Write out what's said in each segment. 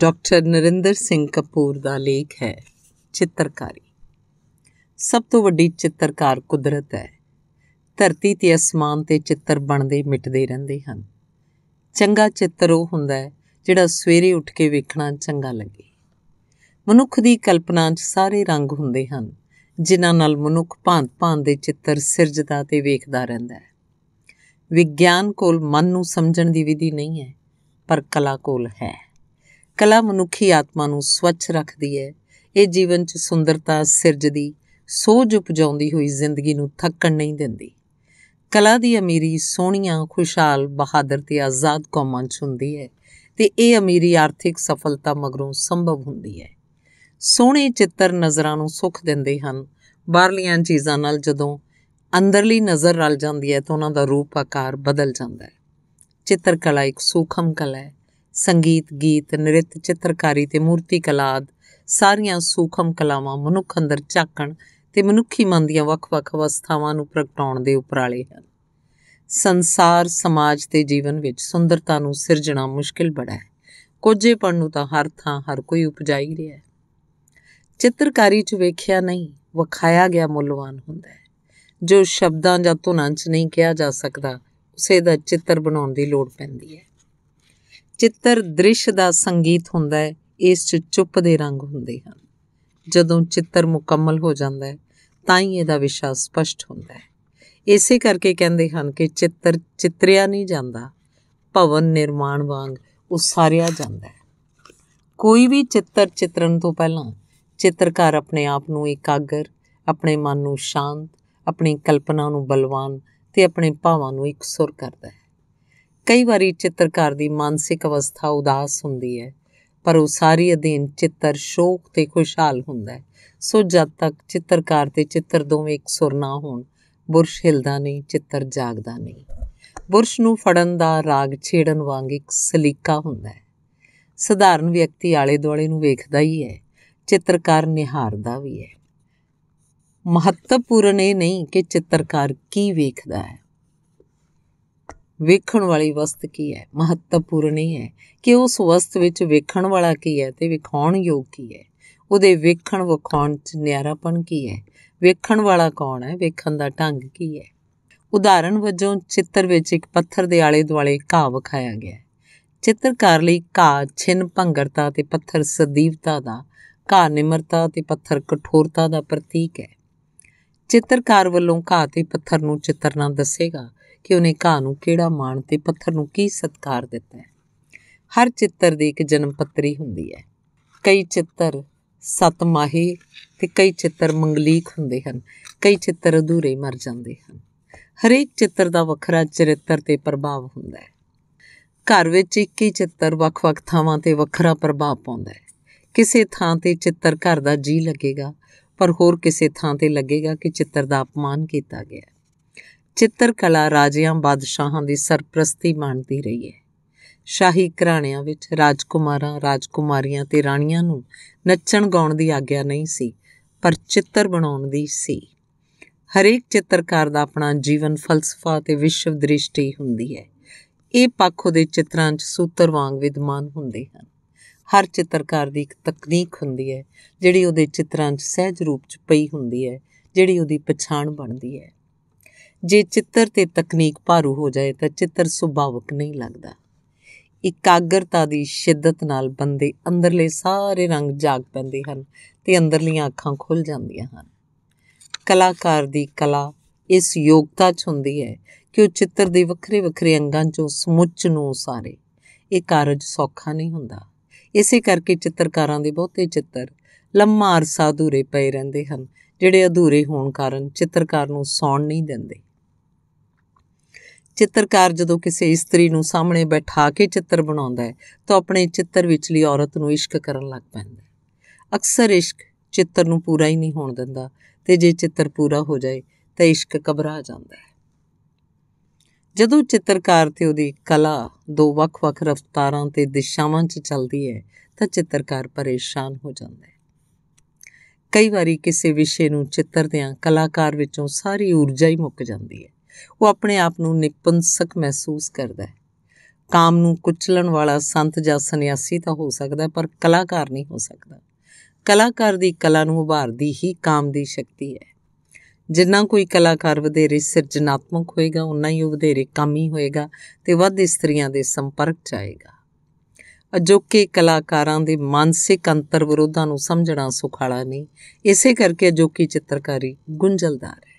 doctor Narinder Singh Kapoor ਦਾ ਲੇਖ ਹੈ ਚਿੱਤਰਕਾਰੀ ਸਭ ਤੋਂ ਵੱਡੀ ਚਿੱਤਰਕਾਰ ਕੁਦਰਤ ਹੈ ਧਰਤੀ ਤੇ ਅਸਮਾਨ ਤੇ ਚਿੱਤਰ ਬਣਦੇ ਮਿਟਦੇ ਰਹਿੰਦੇ ਹਨ ਚੰਗਾ ਚਿੱਤਰ ਉਹ ਹੁੰਦਾ ਹੈ ਜਿਹੜਾ ਸਵੇਰੇ ਉੱਠ ਕੇ ਵੇਖਣਾ ਚੰਗਾ ਲੱਗੇ ਮਨੁੱਖ ਦੀ ਕਲਪਨਾ 'ਚ ਸਾਰੇ ਰੰਗ ਹੁੰਦੇ ਹਨ ਜਿਨ੍ਹਾਂ ਨਾਲ ਮਨੁੱਖ ਭਾਂਤ-ਭਾਂਤ ਦੇ ਚਿੱਤਰ ਸਿਰਜਦਾ ਤੇ ਵੇਖਦਾ ਰਹਿੰਦਾ ਹੈ ਵਿਗਿਆਨ ਕੋਲ ਮਨ ਨੂੰ ਸਮਝਣ ਦੀ ਵਿਧੀ ਨਹੀਂ ਹੈ ਪਰ ਕਲਾ ਕੋਲ ਹੈ ਕਲਾ ਮਨੁੱਖੀ ਆਤਮਾ ਨੂੰ ਸਵੱਛ ਰੱਖਦੀ ਹੈ ਇਹ ਜੀਵਨ 'ਚ ਸੁੰਦਰਤਾ ਸਿਰਜਦੀ ਸੋਝ ਉਪਜਾਉਂਦੀ ਹੋਈ ਜ਼ਿੰਦਗੀ ਨੂੰ ਥੱਕਣ ਨਹੀਂ ਦਿੰਦੀ ਕਲਾ ਦੀ ਅਮੀਰੀ ਸੋਹਣੀਆਂ ਖੁਸ਼ਹਾਲ ਬਹਾਦਰ ਤੇ ਆਜ਼ਾਦ ਕੌਮਾਂ 'ਚ ਹੁੰਦੀ ਹੈ ਤੇ ਇਹ ਅਮੀਰੀ ਆਰਥਿਕ ਸਫਲਤਾ ਮਗਰੋਂ ਸੰਭਵ ਹੁੰਦੀ ਹੈ ਸੋਹਣੇ ਚਿੱਤਰ ਨਜ਼ਰਾਂ ਨੂੰ ਸੁਖ ਦਿੰਦੇ ਹਨ ਬਾਹਰਲੀਆਂ ਚੀਜ਼ਾਂ ਨਾਲ ਜਦੋਂ ਅੰਦਰਲੀ ਨਜ਼ਰ ਰਲ ਜਾਂਦੀ ਹੈ ਤਾਂ ਉਹਨਾਂ ਦਾ ਰੂਪ ਆਕਾਰ ਬਦਲ ਜਾਂਦਾ ਹੈ ਚਿੱਤਰਕਲਾ ਇੱਕ ਸੂਖਮ ਕਲਾ ਹੈ ਸੰਗੀਤ ਗੀਤ ਨ੍ਰਿਤ ਚਿੱਤਰਕਾਰੀ ਤੇ ਮੂਰਤੀ ਕਲਾ ਸਾਰੀਆਂ ਸੂਖਮ ਕਲਾਵਾਂ ਮਨੁੱਖ ਅੰਦਰ ਝਾਕਣ ਤੇ ਮਨੁੱਖੀ ਮਨ ਦੀਆਂ ਵੱਖ-ਵੱਖ ਅਵਸਥਾਵਾਂ ਨੂੰ ਪ੍ਰਗਟਾਉਣ ਦੇ ਉਪਰਾਲੇ ਹਨ ਸੰਸਾਰ ਸਮਾਜ ਤੇ ਜੀਵਨ ਵਿੱਚ ਸੁੰਦਰਤਾ ਨੂੰ ਸਿਰਜਣਾ ਮੁਸ਼ਕਿਲ ਬੜਾ ਹੈ ਕੋਝੇ ਕੋਝੇਪਣ ਨੂੰ ਤਾਂ ਹਰ ਥਾਂ ਹਰ ਕੋਈ ਉਪਜਾਈ ਰਿਹਾ ਹੈ ਚਿੱਤਰਕਾਰੀ 'ਚ ਵੇਖਿਆ ਨਹੀਂ ਵਿਖਾਇਆ ਗਿਆ ਮੁੱਲਵਾਨ ਹੁੰਦਾ ਹੈ ਜੋ ਸ਼ਬਦਾਂ ਜਾਂ ਧੁਨਾਂ 'ਚ ਨਹੀਂ ਕਿਹਾ ਜਾ ਸਕਦਾ ਉਸੇ ਦਾ ਚਿੱਤਰ ਬਣਾਉਣ ਦੀ ਲੋੜ ਪੈਂਦੀ ਹੈ ਚਿੱਤਰ ਦ੍ਰਿਸ਼ ਦਾ ਸੰਗੀਤ ਹੁੰਦਾ ਹੈ ਇਸ 'ਚ ਚੁੱਪ ਦੇ ਰੰਗ ਹੁੰਦੇ ਹਨ ਜਦੋਂ ਚਿੱਤਰ ਮੁਕੰਮਲ ਹੋ ਜਾਂਦਾ ਹੈ ਤਾਂ ਹੀ ਇਹਦਾ ਵਿਸ਼ਾ ਸਪਸ਼ਟ ਹੁੰਦਾ ਹੈ ਇਸੇ ਕਰਕੇ ਕਹਿੰਦੇ ਹਨ ਕਿ ਚਿੱਤਰ ਚਿੱਤਰਿਆ ਨਹੀਂ ਜਾਂਦਾ ਭਵਨ ਨਿਰਮਾਣ ਵਾਂਗ ਉਸਾਰਿਆ ਜਾਂਦਾ ਹੈ ਕੋਈ ਵੀ ਚਿੱਤਰ ਚਿਤਰਨ ਤੋਂ ਪਹਿਲਾਂ ਚਿੱਤਰਕਾਰ ਆਪਣੇ ਆਪ ਨੂੰ ਇਕਾਗਰ ਆਪਣੇ ਮਨ ਨੂੰ ਸ਼ਾਂਤ ਆਪਣੀ ਕਲਪਨਾ ਨੂੰ ਬਲਵਾਨ ਤੇ ਆਪਣੇ ਭਾਵਾਂ ਨੂੰ ਇਕਸੁਰ ਕਰਦਾ ਹੈ ਕਈ ਵਾਰੀ ਚਿੱਤਰਕਾਰ ਦੀ ਮਾਨਸਿਕ ਅਵਸਥਾ ਉਦਾਸ ਹੁੰਦੀ ਹੈ ਪਰ ਉਹ ਸਾਰੀ ਅਧੀਨ ਚਿੱਤਰ ਸ਼ੋਕ ਤੇ ਖੁਸ਼ਹਾਲ ਹੁੰਦਾ ਹੈ ਸੋ ਜਦ ਤੱਕ ਚਿੱਤਰਕਾਰ ਤੇ ਚਿੱਤਰ ਦੋਵੇਂ ਇੱਕ ਸੁਰ ਨਾ ਹੋਣ ਬੁਰਸ਼ ਹਿਲਦਾ ਨਹੀਂ ਚਿੱਤਰ ਜਾਗਦਾ ਨਹੀਂ ਬੁਰਸ਼ ਨੂੰ ਫੜਨ ਦਾ ਰਾਗ ਛੇੜਨ ਵਾਂਗ ਇੱਕ ਸਲੀਕਾ ਹੁੰਦਾ ਹੈ ਸਧਾਰਨ ਵਿਅਕਤੀ ਆਲੇ ਦੁਆਲੇ ਨੂੰ ਵੇਖਦਾ ਹੀ ਹੈ ਚਿੱਤਰਕਾਰ ਨਿਹਾਰਦਾ ਵੀ ਹੈ ਮਹੱਤਵਪੂਰਨ ਇਹ ਨਹੀਂ ਕਿ ਚਿੱਤਰਕਾਰ ਕੀ ਵੇਖਦਾ ਹੈ ਵੇਖਣ ਵਾਲੀ ਵਸਤ ਕੀ ਹੈ ਮਹੱਤਵਪੂਰਨ ਹੀ ਹੈ ਕਿ ਉਸ ਵਸਤ ਵਿੱਚ ਵੇਖਣ ਵਾਲਾ ਕੀ ਹੈ ਤੇ ਵਿਖਾਉਣ ਯੋਗ ਕੀ ਹੈ ਉਹਦੇ ਵੇਖਣ ਵਿਖਾਉਣ 'ਚ ਨਿਆਰਾਪਣ ਕੀ ਹੈ ਵੇਖਣ ਵਾਲਾ ਕੌਣ ਹੈ ਵੇਖਣ ਦਾ ਢੰਗ ਕੀ ਹੈ ਉਦਾਹਰਣ ਵਜੋਂ ਚਿੱਤਰ ਵਿੱਚ ਇੱਕ ਪੱਥਰ ਦੇ ਆਲੇ-ਦੁਆਲੇ ਘਾਹ ਵਿਖਾਇਆ ਗਿਆ ਹੈ ਚਿੱਤਰਕਾਰ ਲਈ ਘਾਹ ਛਿਨ ਭੰਗਰਤਾ ਤੇ ਪੱਥਰ ਸਦੀਵਤਾ ਦਾ ਘਾਹ ਨਿਮਰਤਾ ਤੇ ਪੱਥਰ ਕਠੋਰਤਾ ਦਾ ਪ੍ਰਤੀਕ ਹੈ ਚਿੱਤਰਕਾਰ ਵੱਲੋਂ ਘਾਹ ਤੇ ਪੱਥਰ ਨੂੰ ਚਿੱਤਰਨਾ ਦੱਸੇਗਾ ਕਿ ਉਹਨੇ ਘਾਹ ਨੂੰ ਕਿਹੜਾ ਮਾਣ ਤੇ ਪੱਥਰ ਨੂੰ ਕੀ ਸਤਕਾਰ ਦਿੱਤਾ ਹੈ ਹਰ ਚਿੱਤਰ ਦੀ ਇੱਕ ਜਨਮ ਪੱਤਰੀ ਹੁੰਦੀ ਹੈ ਕਈ ਚਿੱਤਰ ਸਤਮਾਹੀ ਤੇ ਕਈ ਚਿੱਤਰ ਮੰਗਲੀਕ ਹੁੰਦੇ ਹਨ ਕਈ ਚਿੱਤਰ ਅਧੂਰੇ ਮਰ ਜਾਂਦੇ ਹਨ ਹਰੇਕ ਚਿੱਤਰ ਦਾ ਵੱਖਰਾ ਚਰਿੱਤਰ ਤੇ ਪ੍ਰਭਾਵ ਹੁੰਦਾ ਹੈ ਘਰ ਵਿੱਚ ਇੱਕ ਹੀ ਚਿੱਤਰ ਵੱਖ-ਵੱਖ ਥਾਵਾਂ ਤੇ ਵੱਖਰਾ ਪ੍ਰਭਾਵ ਪਾਉਂਦਾ ਹੈ ਕਿਸੇ ਥਾਂ ਤੇ ਚਿੱਤਰ ਘਰ ਦਾ ਜੀ ਲੱਗੇਗਾ ਪਰ ਹੋਰ ਕਿਸੇ ਥਾਂ ਤੇ ਲੱਗੇਗਾ ਕਿ ਚਿੱਤਰ ਦਾ ਅਪਮਾਨ ਕੀਤਾ ਗਿਆ ਚਿੱਤਰਕਲਾ ਰਾਜਿਆਂ ਬਾਦਸ਼ਾਹਾਂ ਦੀ ਸਰਪ੍ਰਸਤੀ ਮੰਨਦੀ ਰਹੀ ਹੈ ਸ਼ਾਹੀ ਘਰਾਣਿਆਂ ਵਿੱਚ ਰਾਜਕੁਮਾਰਾਂ ਰਾਜਕੁਮਾਰੀਆਂ ਤੇ ਰਾਣੀਆਂ ਨੂੰ ਨੱਚਣ ਗਾਉਣ ਦੀ ਆਗਿਆ ਨਹੀਂ ਸੀ ਪਰ ਚਿੱਤਰ ਬਣਾਉਣ ਦੀ ਸੀ ਹਰੇਕ ਚਿੱਤਰਕਾਰ ਦਾ ਆਪਣਾ ਜੀਵਨ ਫਲਸਫਾ ਤੇ ਵਿਸ਼ਵ ਦ੍ਰਿਸ਼ਟੀ ਹੁੰਦੀ ਹੈ ਇਹ ਪੱਖ ਉਹਦੇ ਚਿੱਤਰਾਂ 'ਚ ਸੂਤਰ ਵਾਂਗ ਵਿਦਮਾਨ ਹੁੰਦੇ ਹਨ ਹਰ ਚਿੱਤਰਕਾਰ ਦੀ ਇੱਕ ਤਕਨੀਕ ਹੁੰਦੀ ਹੈ ਜਿਹੜੀ ਉਹਦੇ ਚਿੱਤਰਾਂ 'ਚ ਸਹਿਜ ਰੂਪ 'ਚ ਪਈ ਹੁੰਦੀ ਹੈ ਜਿਹੜੀ ਉਹਦੀ ਪਛਾਣ ਬਣਦੀ ਹੈ ਜੇ ਚਿੱਤਰ ਤੇ ਤਕਨੀਕ ਭਾਰੂ ਹੋ ਜਾਏ ਤਾਂ ਚਿੱਤਰ ਸੁਭਾਵਕ ਨਹੀਂ ਲੱਗਦਾ ਇਕਾਗਰਤਾ ਦੀ ਸ਼ਿੱਦਤ ਨਾਲ ਬੰਦੇ ਅੰਦਰਲੇ ਸਾਰੇ ਰੰਗ ਜਾਗ ਪੈਂਦੇ ਹਨ ਤੇ ਅੰਦਰਲੀਆਂ ਅੱਖਾਂ ਖੁੱਲ ਜਾਂਦੀਆਂ ਹਨ ਕਲਾਕਾਰ ਦੀ ਕਲਾ ਇਸ ਯੋਗਤਾ 'ਚ ਹੁੰਦੀ ਹੈ ਕਿ ਉਹ ਚਿੱਤਰ ਦੇ ਵੱਖਰੇ ਵੱਖਰੇ ਅੰਗਾਂ 'ਚੋਂ ਸਮੁੱਚ ਨੂੰ ਸਾਰੇ ਇਹ ਕਾਰਜ ਸੌਖਾ ਨਹੀਂ ਹੁੰਦਾ ਇਸੇ ਕਰਕੇ ਚਿੱਤਰਕਾਰਾਂ ਦੇ ਬਹੁਤੇ ਚਿੱਤਰ ਲੰਮਾ ਅਰਸਾ ਅਧੂਰੇ ਪਏ ਰਹਿੰਦੇ ਹਨ ਜਿਹੜੇ ਅਧੂਰੇ ਹੋਣ ਕਾਰਨ ਚਿੱਤਰਕਾਰ ਨੂੰ ਸੌਣ ਨਹੀਂ ਦਿੰਦੇ ਚਿੱਤਰਕਾਰ ਜਦੋਂ ਕਿਸੇ ਇਸਤਰੀ ਨੂੰ ਸਾਹਮਣੇ ਬਿਠਾ ਕੇ ਚਿੱਤਰ ਬਣਾਉਂਦਾ ਹੈ ਤਾਂ ਆਪਣੇ ਚਿੱਤਰ ਵਿੱਚਲੀ ਔਰਤ ਨੂੰ ਇਸ਼ਕ ਕਰਨ ਲੱਗ ਪੈਂਦਾ ਹੈ ਅਕਸਰ ਇਸ਼ਕ ਚਿੱਤਰ ਨੂੰ ਪੂਰਾ ਹੀ ਨਹੀਂ ਹੋਣ ਦਿੰਦਾ ਤੇ ਜੇ ਚਿੱਤਰ ਪੂਰਾ ਹੋ ਜਾਏ ਤਾਂ ਇਸ਼ਕ ਕਬਰਾ ਜਾਂਦਾ ਹੈ ਜਦੋਂ ਚਿੱਤਰਕਾਰ ਤੇ ਉਹਦੀ ਕਲਾ ਦੋ ਵੱਖ-ਵੱਖ ਰਫ਼ਤਾਰਾਂ ਤੇ ਦਿਸ਼ਾਵਾਂ 'ਚ ਚੱਲਦੀ ਹੈ ਤਾਂ ਚਿੱਤਰਕਾਰ ਪਰੇਸ਼ਾਨ ਹੋ ਜਾਂਦਾ ਹੈ ਕਈ ਵਾਰੀ ਕਿਸੇ ਵਿਸ਼ੇ ਨੂੰ ਚਿੱਤਰਦਿਆਂ ਕਲਾਕਾਰ ਵਿੱਚੋਂ ਸਾਰੀ ਊਰਜਾ ਹੀ ਮੁੱਕ ਜਾਂਦੀ ਹੈ ਉਹ ਆਪਣੇ ਆਪ ਨੂੰ ਨਿਪੰਸਕ ਮਹਿਸੂਸ ਕਰਦਾ ਹੈ ਕਾਮ ਨੂੰ ਕੁਚਲਣ ਵਾਲਾ ਸੰਤ ਜਾਂ ਸੰਨਿਆਸੀ ਤਾਂ ਹੋ ਸਕਦਾ ਪਰ ਕਲਾਕਾਰ ਨਹੀਂ ਹੋ ਸਕਦਾ ਕਲਾਕਾਰ ਦੀ ਕਲਾ ਨੂੰ ਉਭਾਰਦੀ ਹੀ ਕਾਮ ਦੀ ਸ਼ਕਤੀ ਹੈ ਜਿੰਨਾ ਕੋਈ ਕਲਾਕਾਰ ਵਧੇਰੇ ਸਿਰਜਣਾਤਮਕ ਹੋਏਗਾ ਉਨਾ ਹੀ ਉਹ ਵਧੇਰੇ ਕਾਮੀ ਹੋਏਗਾ ਤੇ ਵੱਧ ਇਸਤਰੀਆਂ ਦੇ ਸੰਪਰਕ ਚ ਆਏਗਾ ਅਜੋਕੇ ਕਲਾਕਾਰਾਂ ਦੇ ਮਾਨਸਿਕ ਅੰਤਰ ਵਿਰੋਧਾਂ ਨੂੰ ਸਮਝਣਾ ਸੁਖਾਲਾ ਨਹੀਂ ਇਸੇ ਕਰਕੇ ਅਜੋਕੀ ਚਿੱਤਰਕਾਰੀ ਗੁੰਝਲਦਾਰ ਹੈ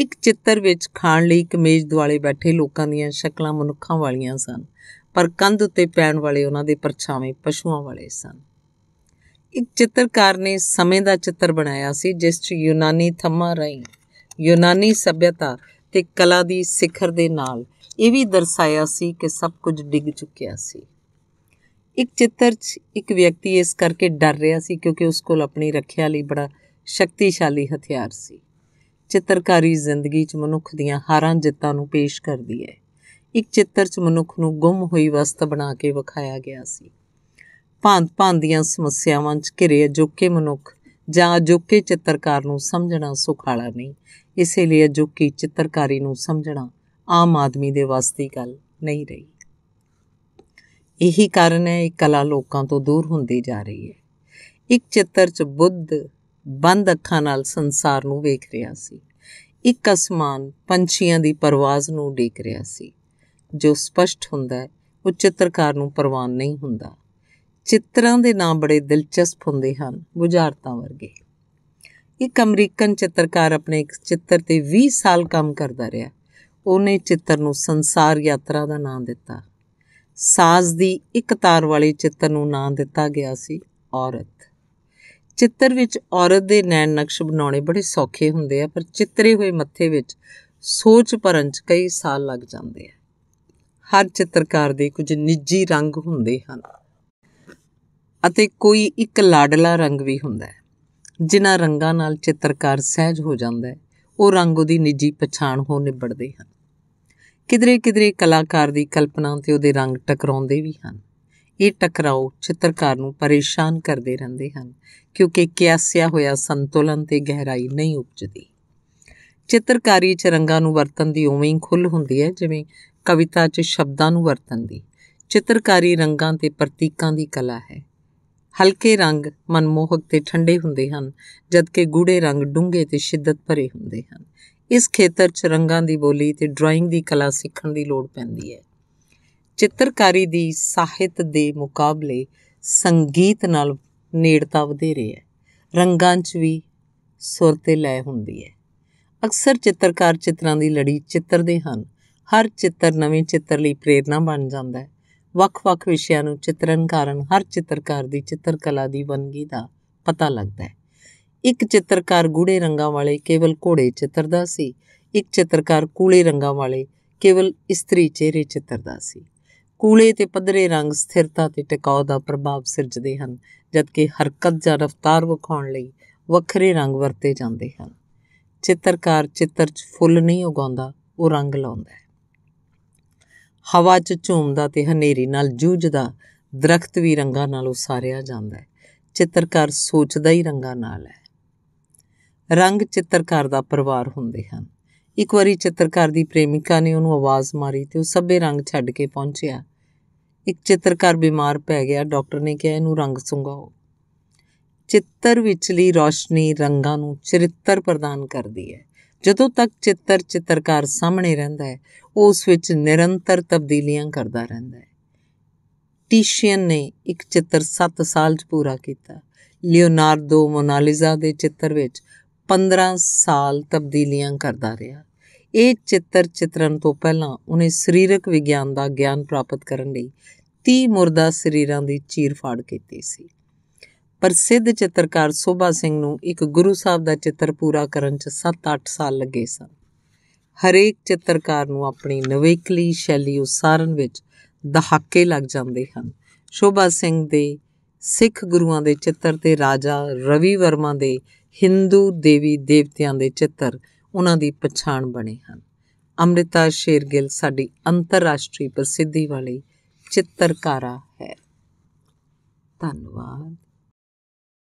ਇੱਕ ਚਿੱਤਰ ਵਿੱਚ ਖਾਣ ਲਈ ਇੱਕ ਮੇਜ਼ ਦੁਆਲੇ ਬੈਠੇ ਲੋਕਾਂ ਦੀਆਂ ਸ਼ਕਲਾਂ ਮਨੁੱਖਾਂ ਵਾਲੀਆਂ ਸਨ ਪਰ ਕੰਧ ਉੱਤੇ ਪੈਣ ਵਾਲੇ ਉਹਨਾਂ ਦੇ ਪਰਛਾਵੇਂ ਪਸ਼ੂਆਂ ਵਾਲੇ ਸਨ ਇੱਕ ਚਿੱਤਰਕਾਰ ਨੇ ਸਮੇਂ ਦਾ ਚਿੱਤਰ ਬਣਾਇਆ ਸੀ ਜਿਸ 'ਚ ਯੂਨਾਨੀ ਥੰਮਾ ਰਹੀ ਯੂਨਾਨੀ ਸਭਿਅਤਾ ਤੇ ਕਲਾ ਦੀ ਸਿਖਰ ਦੇ ਨਾਲ ਇਹ ਵੀ ਦਰਸਾਇਆ ਸੀ ਕਿ ਸਭ ਕੁਝ ਡਿੱਗ ਚੁੱਕਿਆ ਸੀ ਇੱਕ ਚਿੱਤਰ 'ਚ ਇੱਕ ਵਿਅਕਤੀ ਇਸ ਕਰਕੇ ਡਰ ਰਿਹਾ ਸੀ ਕਿਉਂਕਿ ਉਸ ਕੋਲ ਆਪਣੀ ਰੱਖਿਆ ਲਈ ਬੜਾ ਸ਼ਕਤੀਸ਼ਾਲੀ ਹਥਿਆਰ ਸੀ ਚਿੱਤਰਕਾਰੀ ਜ਼ਿੰਦਗੀ 'ਚ ਮਨੁੱਖ ਦੀਆਂ ਹਾਰਾਂ ਜਿੱਤਾਂ ਨੂੰ ਪੇਸ਼ ਕਰਦੀ ਹੈ ਇੱਕ ਚਿੱਤਰ 'ਚ ਮਨੁੱਖ ਨੂੰ ਗੁੰਮ ਹੋਈ ਵਸਤ ਬਣਾ ਕੇ ਵਿਖਾਇਆ ਗਿਆ ਸੀ ਭਾਂਤ-ਭਾਂਤ ਦੀਆਂ ਸਮੱਸਿਆਵਾਂ 'ਚ ਘਿਰੇ ਅਜੋਕੇ ਮਨੁੱਖ ਜਾਂ ਅਜੋਕੇ ਚਿੱਤਰਕਾਰ ਨੂੰ ਸਮਝਣਾ ਸੁਖਾਲਾ ਨਹੀਂ ਇਸੇ ਲਈ ਅਜੋਕੀ ਚਿੱਤਰਕਾਰੀ ਨੂੰ ਸਮਝਣਾ ਆਮ ਆਦਮੀ ਦੇ ਵਾਸਤੇ ਦੀ ਗੱਲ ਨਹੀਂ ਰਹੀ ਇਹੀ ਕਾਰਨ ਹੈ ਇਹ ਕਲਾ ਲੋਕਾਂ ਤੋਂ ਦੂਰ ਹੁੰਦੀ ਜਾ ਰਹੀ ਹੈ ਇੱਕ ਚਿੱਤਰ 'ਚ ਬੁੱਧ ਬੰਦ ਅੱਖਾਂ ਨਾਲ ਸੰਸਾਰ ਨੂੰ ਵੇਖ ਰਿਹਾ ਸੀ ਇੱਕ ਅਸਮਾਨ ਪੰਛੀਆਂ ਦੀ ਪਰਵਾਜ਼ ਨੂੰ ਦੇਖ ਰਿਹਾ ਸੀ ਜੋ ਸਪਸ਼ਟ ਹੁੰਦਾ ਹੈ ਉਹ ਚਿੱਤਰਕਾਰ ਨੂੰ ਪਰਵਾਨ ਨਹੀਂ ਹੁੰਦਾ ਚਿੱਤਰਾਂ ਦੇ ਨਾਮ ਬੜੇ ਦਿਲਚਸਪ ਹੁੰਦੇ ਹਨ ਬੁਝਾਰਤਾਂ ਵਰਗੇ ਇੱਕ ਅਮਰੀਕਨ ਚਿੱਤਰਕਾਰ ਆਪਣੇ ਇੱਕ ਚਿੱਤਰ ਤੇ 20 ਸਾਲ ਕੰਮ ਕਰਦਾ ਰਿਹਾ ਉਹਨੇ ਚਿੱਤਰ ਨੂੰ ਸੰਸਾਰ ਯਾਤਰਾ ਦਾ ਨਾਮ ਦਿੱਤਾ ਸਾਜ਼ ਦੀ ਇੱਕ ਤਾਰ ਵਾਲੇ ਚਿੱਤਰ ਨੂੰ ਨਾਮ ਦਿੱਤਾ ਗਿਆ ਸੀ ਔਰਤ ਚਿੱਤਰ ਵਿੱਚ ਔਰਤ ਦੇ ਨੈਣ ਨਕਸ਼ ਬਣਾਉਣੇ ਬੜੇ ਸੌਖੇ ਹੁੰਦੇ ਆ ਪਰ ਚਿੱਤਰੇ ਹੋਏ ਮੱਥੇ ਵਿੱਚ ਸੋਚ ਭਰਨ 'ਚ ਕਈ ਸਾਲ ਲੱਗ ਜਾਂਦੇ ਆ ਹਰ ਚਿੱਤਰਕਾਰ ਦੇ ਕੁਝ ਨਿੱਜੀ ਰੰਗ ਹੁੰਦੇ ਹਨ ਅਤੇ ਕੋਈ ਇੱਕ ਲਾਡਲਾ ਰੰਗ ਵੀ ਹੁੰਦਾ ਜਿਨ੍ਹਾਂ ਰੰਗਾਂ ਨਾਲ ਚਿੱਤਰਕਾਰ ਸਹਿਜ ਹੋ ਜਾਂਦਾ ਹੈ ਉਹ ਰੰਗ ਉਹਦੀ ਨਿੱਜੀ ਪਛਾਣ ਹੋ ਨਿਬੜਦੇ ਹਨ ਕਿਦਰੇ ਕਿਦਰੇ ਕਲਾਕਾਰ ਦੀ ਕਲਪਨਾ ਤੇ ਉਹਦੇ ਰੰਗ ਟਕਰਾਉਂਦੇ ਵੀ ਹਨ ਇਹ ਟਕਰਾਓ ਚਿੱਤਰਕਾਰ ਨੂੰ ਪਰੇਸ਼ਾਨ ਕਰਦੇ ਰਹਿੰਦੇ ਹਨ ਕਿਉਂਕਿ ਕਿਆਸਿਆ ਹੋਇਆ ਸੰਤੁਲਨ ਤੇ ਗਹਿਰਾਈ ਨਹੀਂ ਉਪਜਦੀ ਚਿੱਤਰਕਾਰੀ 'ਚ ਰੰਗਾਂ ਨੂੰ ਵਰਤਣ ਦੀ ਉਵੇਂ ਹੀ ਖੁੱਲ ਹੁੰਦੀ ਹੈ ਜਿਵੇਂ ਕਵਿਤਾ 'ਚ ਸ਼ਬਦਾਂ ਨੂੰ ਵਰਤਣ ਦੀ ਚਿੱਤਰਕਾਰੀ ਰੰਗਾਂ ਤੇ ਪ੍ਰਤੀਕਾਂ ਦੀ ਕਲਾ ਹੈ ਹਲਕੇ ਰੰਗ ਮਨਮੋਹਕ ਤੇ ਠੰਡੇ ਹੁੰਦੇ ਹਨ ਜਦਕਿ ਗੂੜੇ ਰੰਗ ਡੂੰਘੇ ਤੇ ਸ਼ਿੱਦਤ ਭਰੇ ਹੁੰਦੇ ਹਨ ਇਸ ਖੇਤਰ 'ਚ ਰੰਗਾਂ ਦੀ ਬੋਲੀ ਤੇ ਡਰਾਇੰਗ ਦੀ ਕਲਾ ਸਿੱਖਣ ਦੀ ਲੋੜ ਪੈਂਦੀ ਹੈ ਚਿੱਤਰਕਾਰੀ ਦੀ ਸਾਹਿਤ ਦੇ ਮੁਕਾਬਲੇ ਸੰਗੀਤ ਨਾਲ ਨੇੜਤਾ ਵਧੇਰੇ ਹੈ ਰੰਗਾਂ 'ਚ ਵੀ ਸੁਰ ਤੇ ਲੈ ਹੁੰਦੀ ਹੈ ਅਕਸਰ ਚਿੱਤਰਕਾਰ ਚਿੱਤਰਾਂ ਦੀ ਲੜੀ ਚਿੱਤਰਦੇ ਹਨ ਹਰ ਚਿੱਤਰ ਨਵੇਂ ਚਿੱਤਰ ਲਈ ਪ੍ਰੇਰਣਾ ਬਣ ਜਾਂਦਾ ਹੈ ਵੱਖ-ਵੱਖ ਵਿਸ਼ਿਆਂ ਨੂੰ ਚਿੱਤਰਨ ਕਾਰਨ ਹਰ ਚਿੱਤਰਕਾਰ ਦੀ ਚਿੱਤਰਕਲਾ ਦੀ ਵੰਗੀ ਦਾ ਪਤਾ ਲੱਗਦਾ ਹੈ ਇੱਕ ਚਿੱਤਰਕਾਰ ਗੂੜੇ ਰੰਗਾਂ ਵਾਲੇ ਕੇਵਲ ਘੋੜੇ ਚਿੱਤਰਦਾ ਸੀ ਇੱਕ ਚਿੱਤਰਕਾਰ ਕੂਲੇ ਰੰਗਾਂ ਵਾਲੇ ਕੇਵਲ ਇਸਤਰੀ ਚਿਹਰੇ ਚਿੱਤਰਦਾ ਸੀ ਕੂਲੇ ਤੇ ਪੱਧਰੇ ਰੰਗ ਸਥਿਰਤਾ ਤੇ ਟਿਕਾਉ ਦਾ ਪ੍ਰਭਾਵ ਸਿਰਜਦੇ ਹਨ ਜਦਕਿ ਹਰਕਤ ਜਾਂ ਰਫ਼ਤਾਰ ਵਿਖਾਉਣ ਲਈ ਵੱਖਰੇ ਰੰਗ ਵਰਤੇ ਜਾਂਦੇ ਹਨ ਚਿੱਤਰਕਾਰ ਚਿੱਤਰ 'ਚ ਫੁੱਲ ਨਹੀਂ ਉਗਾਉਂਦਾ ਉਹ ਰੰਗ ਲਾਉਂਦਾ ਹੈ ਹਵਾ 'ਚ ਝੂਮਦਾ ਤੇ ਹਨੇਰੀ ਨਾਲ ਜੂਝਦਾ ਦਰਖਤ ਵੀ ਰੰਗਾਂ ਨਾਲ ਉਸਾਰਿਆ ਜਾਂਦਾ ਹੈ ਚਿੱਤਰਕਾਰ ਸੋਚਦਾ ਹੀ ਰੰਗਾਂ ਨਾਲ ਹੈ ਰੰਗ ਚਿੱਤਰਕਾਰ ਦਾ ਪਰਿਵਾਰ ਹੁੰਦੇ ਹਨ ਇੱਕ ਵਾਰੀ ਚਿੱਤਰਕਾਰ ਦੀ ਪ੍ਰੇਮਿਕਾ ਨੇ ਉਹਨੂੰ ਆਵਾਜ਼ ਮਾਰੀ ਤੇ ਉਹ ਸਭੇ ਰੰਗ ਛੱਡ ਕੇ ਪਹੁੰਚਿਆ ਇੱਕ ਚਿੱਤਰਕਾਰ ਬਿਮਾਰ ਪੈ ਗਿਆ ਡਾਕਟਰ ਨੇ ਕਿਹਾ ਇਹਨੂੰ ਰੰਗ ਸੁੰਗਾਓ ਚਿੱਤਰ ਵਿਚਲੀ ਰੋਸ਼ਨੀ ਰੰਗਾਂ ਨੂੰ ਚਰਿੱਤਰ ਪ੍ਰਦਾਨ ਕਰਦੀ ਹੈ ਜਦੋਂ ਤੱਕ ਚਿੱਤਰ ਚਿੱਤਰਕਾਰ ਸਾਹਮਣੇ ਰਹਿੰਦਾ ਹੈ ਉਹ ਉਸ ਵਿੱਚ ਨਿਰੰਤਰ ਤਬਦੀਲੀਆਂ ਕਰਦਾ ਰਹਿੰਦਾ ਹੈ ਟੀਸ਼ੀਅਨ ਨੇ ਇੱਕ ਚਿੱਤਰ 7 ਸਾਲ 'ਚ ਪੂਰਾ ਕੀਤਾ ਲਿਓਨਾਰਡੋ ਮੋਨਾਲੀਜ਼ਾ ਦੇ ਚਿੱਤਰ ਵਿੱਚ 15 ਸਾਲ ਤਬਦੀਲੀਆਂ ਕਰਦਾ ਰਿਹਾ ਇਹ ਚਿੱਤਰ ਚਿਤਰਨ ਤੋਂ ਪਹਿਲਾਂ ਉਹਨੇ ਸਰੀਰਕ ਵਿਗਿਆਨ ਦਾ ਗਿਆਨ ਪ੍ਰਾਪਤ ਕਰਨ ਲਈ 30 ਮੁਰਦਾ ਸਰੀਰਾਂ ਦੀ ਚੀਰ-ਫਾੜ ਕੀਤੀ ਸੀ ਪ੍ਰਸਿੱਧ ਚਿੱਤਰਕਾਰ ਸੋਭਾ ਸਿੰਘ ਨੂੰ ਇੱਕ ਗੁਰੂ ਸਾਹਿਬ ਦਾ ਚਿੱਤਰ ਪੂਰਾ ਕਰਨ 'ਚ 7-8 ਸਾਲ ਲੱਗੇ ਸਨ ਹਰੇਕ ਚਿੱਤਰਕਾਰ ਨੂੰ ਆਪਣੀ ਨਵੇਕਲੀ ਸ਼ੈਲੀ ਉਸਾਰਨ ਵਿੱਚ ਦਹਾਕੇ ਲੱਗ ਜਾਂਦੇ ਹਨ ਸ਼ੋਭਾ ਸਿੰਘ ਦੇ ਸਿੱਖ ਗੁਰੂਆਂ ਦੇ ਚਿੱਤਰ ਤੇ ਰਾਜਾ ਰਵੀ ਵਰਮਾ ਦੇ Hindu ਦੇਵੀ ਦੇਵਤਿਆਂ ਦੇ ਚਿੱਤਰ ਉਹਨਾਂ ਦੀ ਪਛਾਣ ਬਣੇ ਹਨ ਅਮ੍ਰਿਤਾ ਸ਼ੇਰਗਿੱਲ ਸਾਡੀ ਅੰਤਰਰਾਸ਼ਟਰੀ ਪ੍ਰਸਿੱਧੀ ਵਾਲੀ ਚਿੱਤਰਕਾਰਾ ਹੈ ਧੰਨਵਾਦ